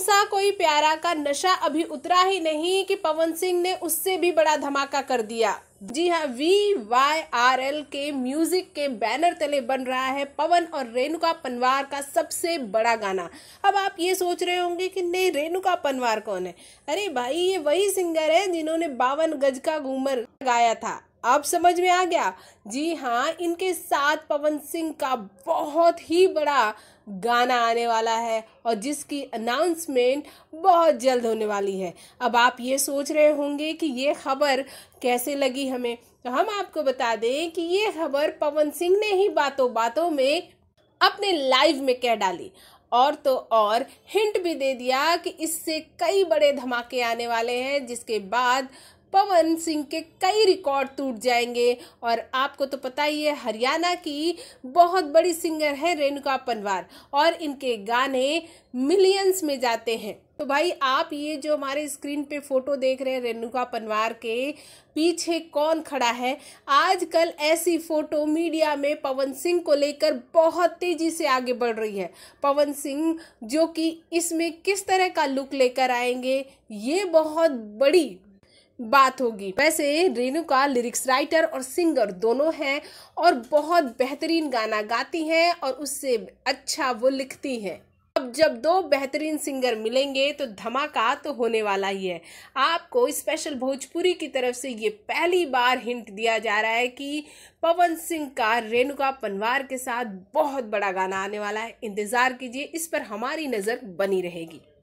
सा कोई प्यारा का नशा अभी उतरा ही नहीं कि पवन सिंह ने उससे भी बड़ा धमाका कर दिया जी हाँ वी वाई आर एल के म्यूजिक के बैनर तले बन रहा है पवन और रेणुका पनवार का सबसे बड़ा गाना अब आप ये सोच रहे होंगे कि नहीं रेणुका पनवार कौन है अरे भाई ये वही सिंगर है जिन्होंने बावन गज का घूमर गाया था आप समझ में आ गया जी हाँ इनके साथ पवन सिंह का बहुत ही बड़ा गाना आने वाला है और जिसकी अनाउंसमेंट बहुत जल्द होने वाली है अब आप ये सोच रहे होंगे कि ये खबर कैसे लगी हमें तो हम आपको बता दें कि ये खबर पवन सिंह ने ही बातों बातों में अपने लाइव में कह डाली और तो और हिंट भी दे दिया कि इससे कई बड़े धमाके आने वाले हैं जिसके बाद पवन सिंह के कई रिकॉर्ड टूट जाएंगे और आपको तो पता ही है हरियाणा की बहुत बड़ी सिंगर है रेणुका पनवार और इनके गाने मिलियंस में जाते हैं तो भाई आप ये जो हमारे स्क्रीन पे फोटो देख रहे हैं रेणुका पनवार के पीछे कौन खड़ा है आजकल ऐसी फोटो मीडिया में पवन सिंह को लेकर बहुत तेजी से आगे बढ़ रही है पवन सिंह जो कि इसमें किस तरह का लुक लेकर आएंगे ये बहुत बड़ी बात होगी वैसे रेणुका लिरिक्स राइटर और सिंगर दोनों हैं और बहुत बेहतरीन गाना गाती हैं और उससे अच्छा वो लिखती हैं अब जब दो बेहतरीन सिंगर मिलेंगे तो धमाका तो होने वाला ही है आपको स्पेशल भोजपुरी की तरफ से ये पहली बार हिंट दिया जा रहा है कि पवन सिंह का रेणुका पनवार के साथ बहुत बड़ा गाना आने वाला है इंतज़ार कीजिए इस पर हमारी नज़र बनी रहेगी